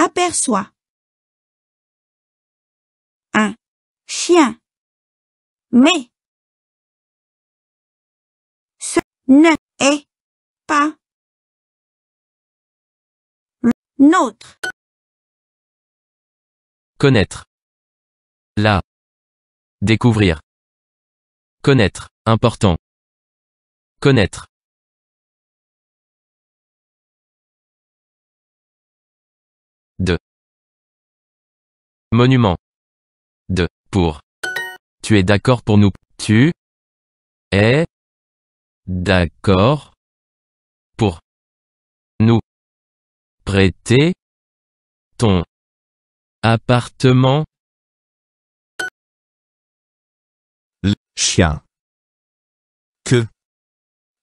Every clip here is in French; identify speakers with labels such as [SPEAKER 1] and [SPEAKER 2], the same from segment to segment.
[SPEAKER 1] aperçoit. Un chien. Mais ce ne est pas notre. Connaître. La. Découvrir. Connaître. Important. Connaître. Monument. de Pour. Tu es d'accord pour nous. Tu es d'accord pour nous prêter ton appartement. Le chien que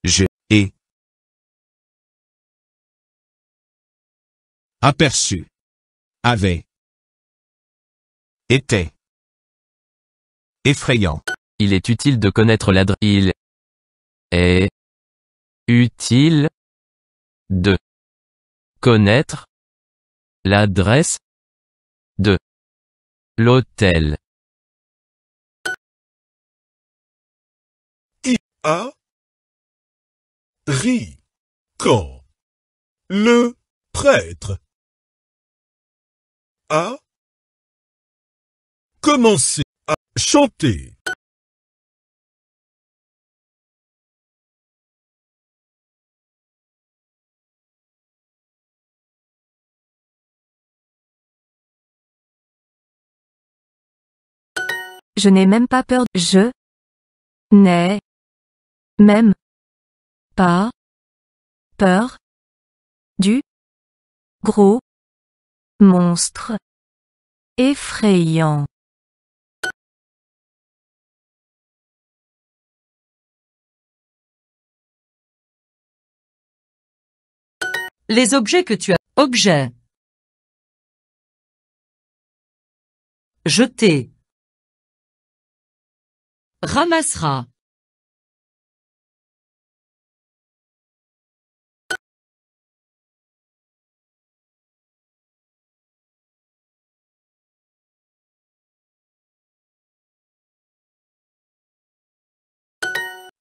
[SPEAKER 1] j'ai aperçu avait était effrayant. Il est utile de connaître l'adresse. Il est utile de connaître l'adresse de l'hôtel. I a ri quand le prêtre a Commencez à chanter. Je n'ai même pas peur. Je n'ai même pas peur du gros monstre effrayant. Les objets que tu as. Objet. Jeter. Ramassera.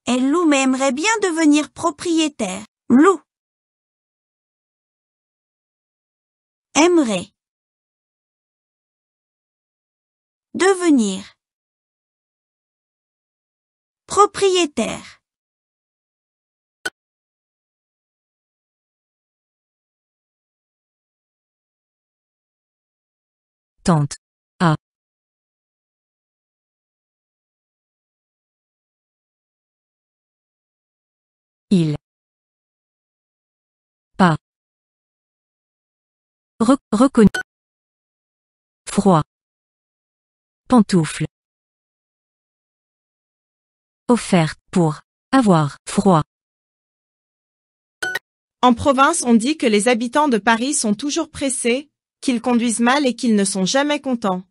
[SPEAKER 1] Elle Lou m'aimerait bien devenir propriétaire. Lou. Aimerait. Devenir. Propriétaire. tante A. Ah. Il. reconnu. Froid. Pantoufle. Offert pour avoir froid. En province, on dit que les habitants de Paris sont toujours pressés, qu'ils conduisent mal et qu'ils ne sont jamais contents.